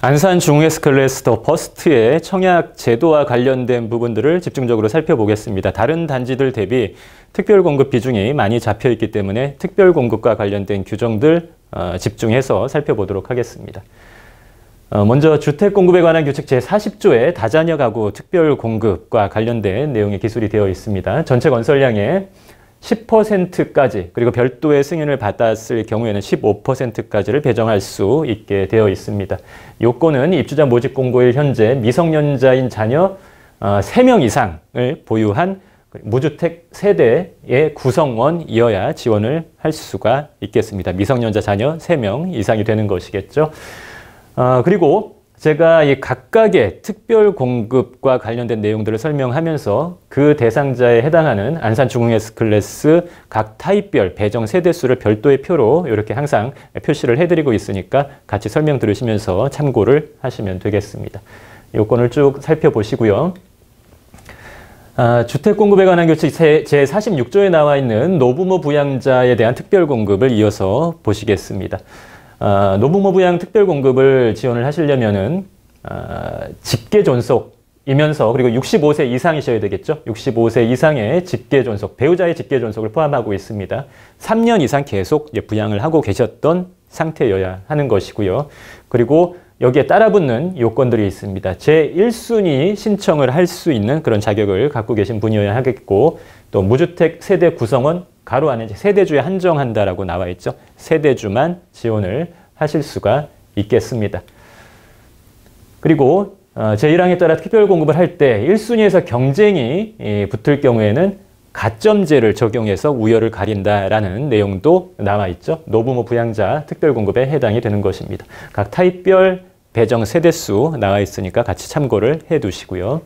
안산 중에스클레스더 버스트의 청약 제도와 관련된 부분들을 집중적으로 살펴보겠습니다. 다른 단지들 대비 특별 공급 비중이 많이 잡혀 있기 때문에 특별 공급과 관련된 규정들 어, 집중해서 살펴보도록 하겠습니다. 어, 먼저 주택 공급에 관한 규칙 제4 0조의 다자녀 가구 특별 공급과 관련된 내용이 기술이 되어 있습니다. 전체 건설량의 10%까지 그리고 별도의 승인을 받았을 경우에는 15%까지를 배정할 수 있게 되어 있습니다. 요건은 입주자 모집 공고일 현재 미성년자인 자녀 3명 어, 이상을 보유한 무주택 세대의 구성원이어야 지원을 할 수가 있겠습니다. 미성년자 자녀 3명 이상이 되는 것이겠죠. 아, 그리고 제가 이 각각의 특별 공급과 관련된 내용들을 설명하면서 그 대상자에 해당하는 안산주공 S클래스 각 타입별 배정 세대수를 별도의 표로 이렇게 항상 표시를 해드리고 있으니까 같이 설명 들으시면서 참고를 하시면 되겠습니다. 요건을 쭉 살펴보시고요. 아, 주택공급에 관한 교칙 제46조에 나와 있는 노부모 부양자에 대한 특별공급을 이어서 보시겠습니다. 어, 노부모부양 특별공급을 지원을 하시려면은 어, 직계 존속이면서 그리고 65세 이상이셔야 되겠죠. 65세 이상의 직계 존속, 배우자의 직계 존속을 포함하고 있습니다. 3년 이상 계속 부양을 하고 계셨던 상태여야 하는 것이고요. 그리고 여기에 따라붙는 요건들이 있습니다. 제1순위 신청을 할 수 있는 그런 자격을 갖고 계신 분이어야 하겠고 또 무주택 세대 구성원 가로 안에 세대주에 한정한다라고 나와 있죠. 세대주만 지원을 하실 수가 있겠습니다. 그리고 어, 제1항에 따라 특별 공급을 할 때 1순위에서 경쟁이 예, 붙을 경우에는 가점제를 적용해서 우열을 가린다라는 내용도 나와 있죠. 노부모 부양자 특별 공급에 해당이 되는 것입니다. 각 타입별 배정 세대수 나와 있으니까 같이 참고를 해 두시고요.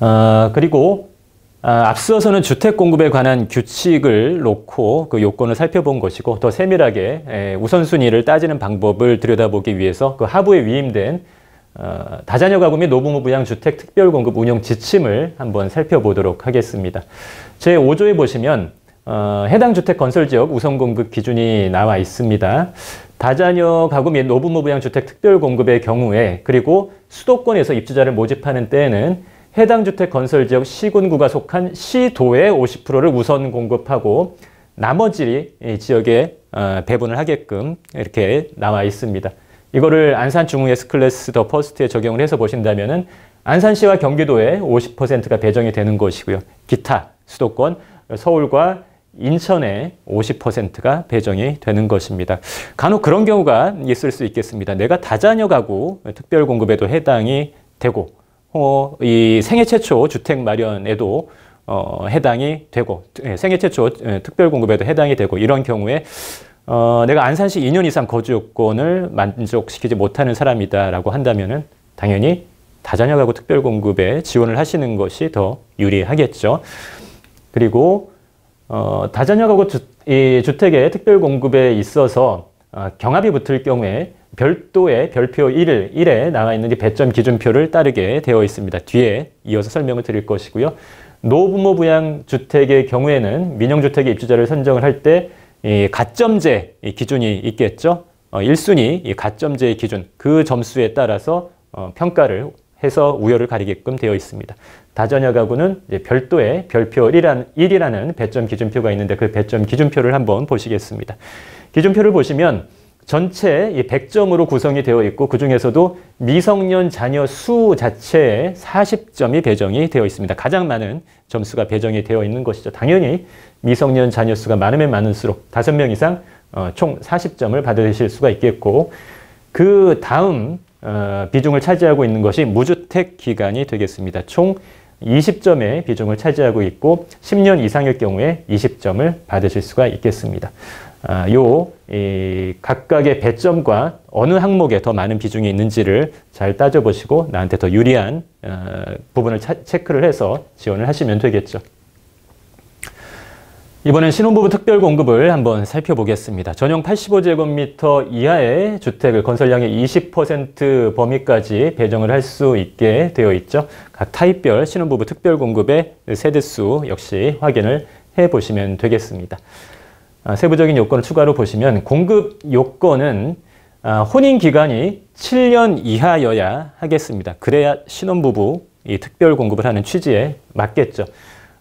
어, 그리고 아, 앞서서는 주택 공급에 관한 규칙을 놓고 그 요건을 살펴본 것이고 더 세밀하게 예, 우선순위를 따지는 방법을 들여다보기 위해서 그 하부에 위임된 어, 다자녀 가구 및 노부모 부양 주택 특별 공급 운영 지침을 한번 살펴보도록 하겠습니다. 제5조에 보시면 어, 해당 주택 건설 지역 우선 공급 기준이 나와 있습니다. 다자녀 가구 및 노부모 부양 주택 특별 공급의 경우에 그리고 수도권에서 입주자를 모집하는 때에는 해당 주택 건설 지역 시군구가 속한 시도에 50%를 우선 공급하고 나머지 지역에 어, 배분을 하게끔 이렇게 나와 있습니다. 이거를 안산 중흥 S클래스 더 퍼스트에 적용을 해서 보신다면 안산시와 경기도에 50%가 배정이 되는 것이고요. 기타 수도권 서울과 인천에 50%가 배정이 되는 것입니다. 간혹 그런 경우가 있을 수 있겠습니다. 내가 다자녀 가구 특별공급에도 해당이 되고 어, 이 생애 최초 주택 마련에도 어, 해당이 되고 예, 생애 최초 예, 특별 공급에도 해당이 되고 이런 경우에 어, 내가 안산시 2년 이상 거주 요건을 만족시키지 못하는 사람이다라고 한다면 당연히 다자녀가구 특별 공급에 지원을 하시는 것이 더 유리하겠죠. 그리고 어, 다자녀가구 주, 이 주택의 특별 공급에 있어서 아, 경합이 붙을 경우에 별도의 별표 1을 1에 나와 있는 배점 기준표를 따르게 되어 있습니다. 뒤에 이어서 설명을 드릴 것이고요. 노부모 부양 주택의 경우에는 민영주택의 입주자를 선정을 할 때 가점제 기준이 있겠죠. 1순위 어, 가점제의 기준, 그 점수에 따라서 어, 평가를 해서 우열을 가리게끔 되어 있습니다. 다전야 가구는 별도의 별표 1이라는 배점 기준표가 있는데 그 배점 기준표를 한번 보시겠습니다. 기준표를 보시면 전체 100점으로 구성이 되어 있고 그중에서도 미성년 자녀 수 자체에 40점이 배정이 되어 있습니다. 가장 많은 점수가 배정이 되어 있는 것이죠. 당연히 미성년 자녀 수가 많으면 많을수록 5명 이상 어, 총 40점을 받으실 수가 있겠고 그 다음 어, 비중을 차지하고 있는 것이 무주택 기간이 되겠습니다. 총 20점의 비중을 차지하고 있고 10년 이상일 경우에 20점을 받으실 수가 있겠습니다. 아, 요 각각의 배점과 어느 항목에 더 많은 비중이 있는지를 잘 따져보시고 나한테 더 유리한 어, 부분을 체크를 해서 지원을 하시면 되겠죠. 이번엔 신혼부부 특별 공급을 한번 살펴보겠습니다. 전용 85제곱미터 이하의 주택을 건설량의 20% 범위까지 배정을 할 수 있게 되어 있죠. 각 타입별 신혼부부 특별 공급의 세대수 역시 확인을 해 보시면 되겠습니다. 아, 세부적인 요건을 추가로 보시면 공급 요건은 아, 혼인 기간이 7년 이하여야 하겠습니다. 그래야 신혼부부 이 특별 공급을 하는 취지에 맞겠죠.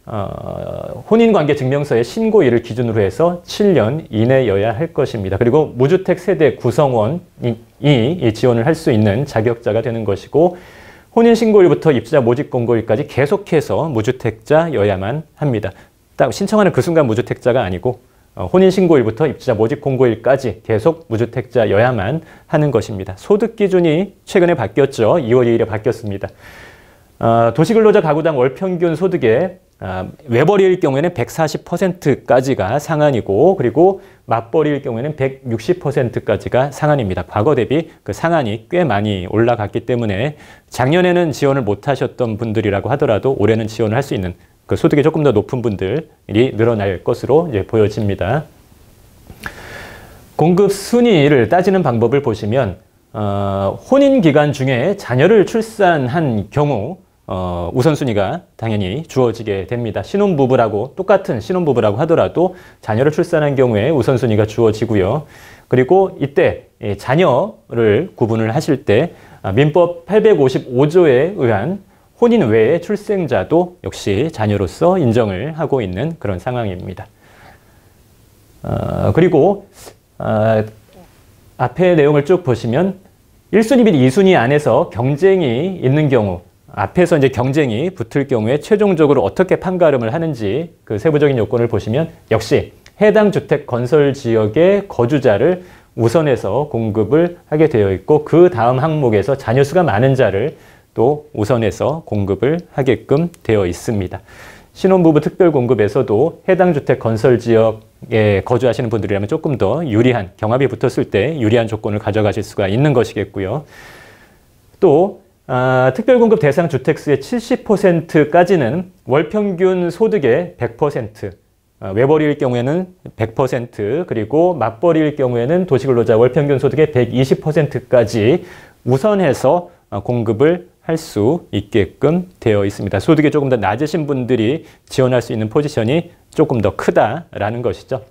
어, 혼인관계 증명서의 신고일을 기준으로 해서 7년 이내여야 할 것입니다. 그리고 무주택 세대 구성원이 지원을 할 수 있는 자격자가 되는 것이고 혼인신고일부터 입주자 모집 공고일까지 계속해서 무주택자여야만 합니다. 딱 신청하는 그 순간 무주택자가 아니고 어, 혼인신고일부터 입주자 모집 공고일까지 계속 무주택자여야만 하는 것입니다. 소득 기준이 최근에 바뀌었죠. 2월 2일에 바뀌었습니다. 어, 도시근로자 가구당 월평균 소득의 어, 외벌이일 경우에는 140%까지가 상한이고 그리고 맞벌이일 경우에는 160%까지가 상한입니다. 과거 대비 그 상한이 꽤 많이 올라갔기 때문에 작년에는 지원을 못하셨던 분들이라고 하더라도 올해는 지원을 할 수 있는 그 소득이 조금 더 높은 분들이 늘어날 것으로 이제 보여집니다. 공급 순위를 따지는 방법을 보시면 어, 혼인 기간 중에 자녀를 출산한 경우 어, 우선순위가 당연히 주어지게 됩니다. 신혼부부라고 똑같은 신혼부부라고 하더라도 자녀를 출산한 경우에 우선순위가 주어지고요. 그리고 이때 예, 자녀를 구분을 하실 때 아, 민법 855조에 의한 혼인 외의 출생자도 역시 자녀로서 인정을 하고 있는 그런 상황입니다. 어, 그리고 어, 앞에 내용을 쭉 보시면 1순위 및 2순위 안에서 경쟁이 있는 경우 앞에서 이제 경쟁이 붙을 경우에 최종적으로 어떻게 판가름을 하는지 그 세부적인 요건을 보시면 역시 해당 주택 건설 지역의 거주자를 우선해서 공급을 하게 되어 있고 그 다음 항목에서 자녀 수가 많은 자를 또 우선해서 공급을 하게끔 되어 있습니다. 신혼부부 특별 공급에서도 해당 주택 건설 지역에 거주하시는 분들이라면 조금 더 유리한 경합이 붙었을 때 유리한 조건을 가져가실 수가 있는 것이겠고요. 또 아, 특별공급 대상 주택수의 70%까지는 월평균 소득의 100%, 아, 외벌이일 경우에는 100%, 그리고 맞벌이일 경우에는 도시근로자 월평균 소득의 120%까지 우선해서 아, 공급을 할수 있게끔 되어 있습니다. 소득이 조금 더 낮으신 분들이 지원할 수 있는 포지션이 조금 더 크다라는 것이죠.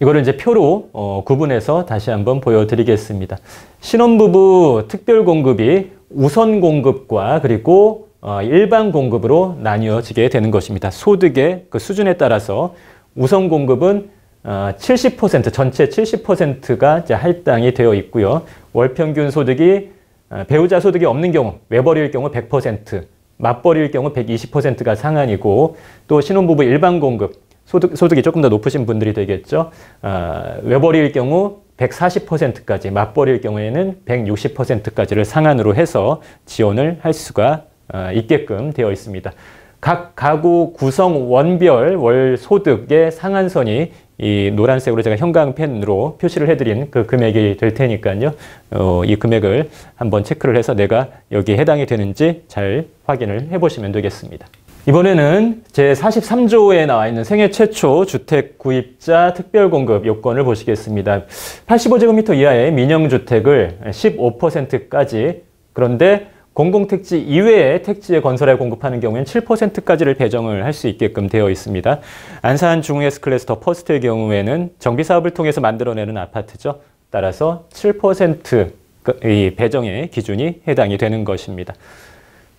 이거를 이제 표로 어, 구분해서 다시 한번 보여드리겠습니다. 신혼부부 특별공급이 우선 공급과 그리고 어, 일반 공급으로 나뉘어지게 되는 것입니다. 소득의 그 수준에 따라서 우선 공급은 어, 70% 전체 70%가 할당이 되어 있고요. 월평균 소득이 아, 배우자 소득이 없는 경우, 외벌이일 경우 100%, 맞벌이일 경우 120%가 상한이고 또 신혼부부 일반 공급, 소득, 소득이 조금 더 높으신 분들이 되겠죠. 어, 외벌이일 경우 140%까지, 맞벌이일 경우에는 160%까지를 상한으로 해서 지원을 할 수가 아, 있게끔 되어 있습니다. 각 가구 구성 원별 월 소득의 상한선이 이 노란색으로 제가 형광펜으로 표시를 해드린 그 금액이 될 테니까요. 어, 이 금액을 한번 체크를 해서 내가 여기에 해당이 되는지 잘 확인을 해보시면 되겠습니다. 이번에는 제43조에 나와 있는 생애 최초 주택 구입자 특별공급 요건을 보시겠습니다. 85제곱미터 이하의 민영주택을 15%까지 그런데 공공택지 이외의 택지의 건설에 공급하는 경우에는 7%까지를 배정을 할 수 있게끔 되어 있습니다. 안산 중에스 클래스터 퍼스트의 경우에는 정비사업을 통해서 만들어내는 아파트죠. 따라서 7%의 배정의 기준이 해당이 되는 것입니다.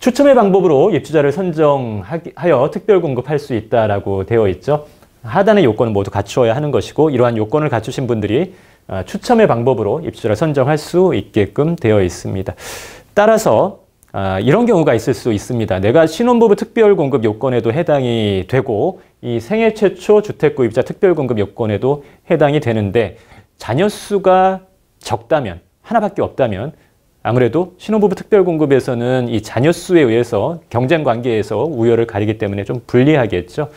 추첨의 방법으로 입주자를 선정하여 특별 공급할 수 있다라고 되어 있죠. 하단의 요건은 모두 갖추어야 하는 것이고 이러한 요건을 갖추신 분들이 아, 추첨의 방법으로 입주자를 선정할 수 있게끔 되어 있습니다. 따라서 아, 이런 경우가 있을 수 있습니다. 내가 신혼부부 특별공급 요건에도 해당이 되고 이 생애 최초 주택구입자 특별공급 요건에도 해당이 되는데 자녀 수가 적다면 하나밖에 없다면 아무래도 신혼부부 특별공급에서는 이 자녀 수에 의해서 경쟁 관계에서 우열을 가리기 때문에 좀 불리하겠죠.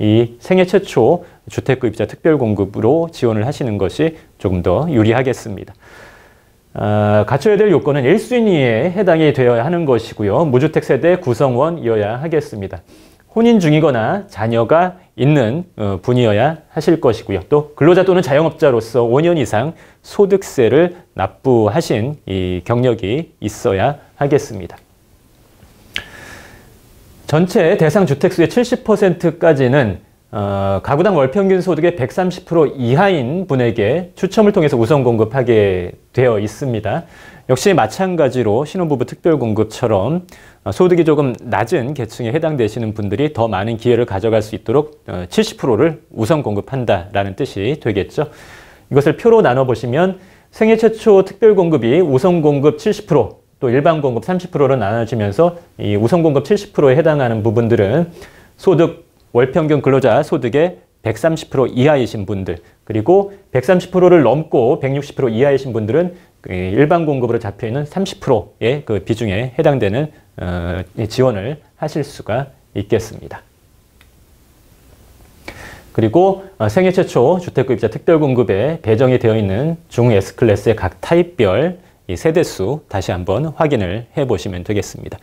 이 생애 최초 주택구입자 특별공급으로 지원을 하시는 것이 조금 더 유리하겠습니다. 어, 갖춰야 될 요건은 1순위에 해당이 되어야 하는 것이고요. 무주택 세대 구성원이어야 하겠습니다. 혼인 중이거나 자녀가 있는 어, 분이어야 하실 것이고요. 또 근로자 또는 자영업자로서 5년 이상 소득세를 납부하신 이 경력이 있어야 하겠습니다. 전체 대상 주택수의 70%까지는 어, 가구당 월평균 소득의 130% 이하인 분에게 추첨을 통해서 우선 공급하게 되어 있습니다. 역시 마찬가지로 신혼부부 특별공급처럼 어, 소득이 조금 낮은 계층에 해당되시는 분들이 더 많은 기회를 가져갈 수 있도록 어, 70%를 우선 공급한다라는 뜻이 되겠죠. 이것을 표로 나눠보시면 생애 최초 특별공급이 우선 공급 70%, 또 일반 공급 30%로 나눠지면서 이 우선 공급 70%에 해당하는 부분들은 소득 월평균 근로자 소득의 130% 이하이신 분들 그리고 130%를 넘고 160% 이하이신 분들은 그 일반 공급으로 잡혀있는 30%의 그 비중에 해당되는 어, 지원을 하실 수가 있겠습니다. 그리고 어, 생애 최초 주택구입자 특별공급에 배정이 되어 있는 중 S클래스의 각 타입별 세대수 다시 한번 확인을 해보시면 되겠습니다.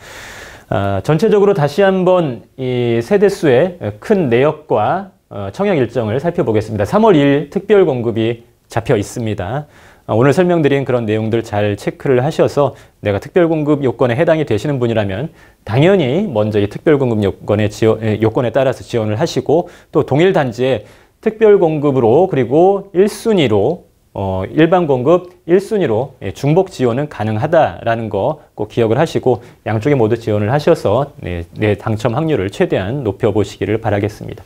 아, 전체적으로 다시 한번 이 세대수의 큰 내역과 어, 청약 일정을 살펴보겠습니다. 3월 1일 특별 공급이 잡혀 있습니다. 아, 오늘 설명드린 그런 내용들 잘 체크를 하셔서 내가 특별 공급 요건에 해당이 되시는 분이라면 당연히 먼저 이 특별 공급 요건에, 지원, 요건에 따라서 지원을 하시고 또 동일 단지에 특별 공급으로 그리고 1순위로 어, 일반 공급 1순위로 예, 중복 지원은 가능하다라는 거 꼭 기억을 하시고 양쪽에 모두 지원을 하셔서 네, 네, 당첨 확률을 최대한 높여보시기를 바라겠습니다.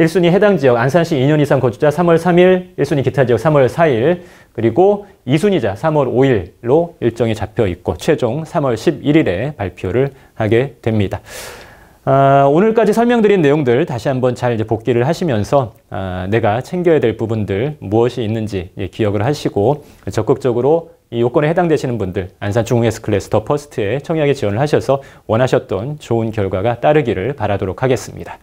1순위 해당 지역 안산시 2년 이상 거주자 3월 3일, 1순위 기타 지역 3월 4일, 그리고 2순위자 3월 5일로 일정이 잡혀 있고 최종 3월 11일에 발표를 하게 됩니다. 아, 오늘까지 설명드린 내용들 다시 한번 잘 이제 복기를 하시면서 아, 내가 챙겨야 될 부분들 무엇이 있는지 예, 기억을 하시고 적극적으로 이 요건에 해당되시는 분들 안산 중흥에스 클래스 더 퍼스트에 청약에 지원을 하셔서 원하셨던 좋은 결과가 따르기를 바라도록 하겠습니다.